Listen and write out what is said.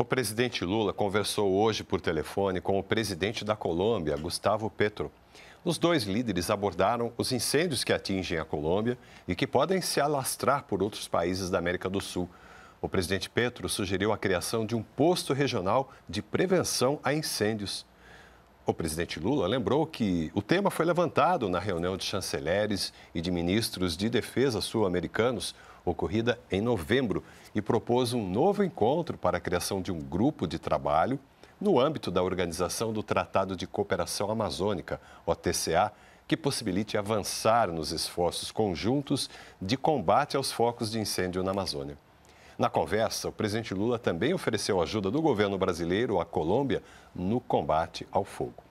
O presidente Lula conversou hoje por telefone com o presidente da Colômbia, Gustavo Petro. Os dois líderes abordaram os incêndios que atingem a Colômbia e que podem se alastrar por outros países da América do Sul. O presidente Petro sugeriu a criação de um posto regional de prevenção a incêndios. O presidente Lula lembrou que o tema foi levantado na reunião de chanceleres e de ministros de defesa sul-americanos, ocorrida em novembro, e propôs um novo encontro para a criação de um grupo de trabalho no âmbito da Organização do Tratado de Cooperação Amazônica, OTCA, que possibilite avançar nos esforços conjuntos de combate aos focos de incêndio na Amazônia. Na conversa, o presidente Lula também ofereceu ajuda do governo brasileiro à Colômbia no combate ao fogo.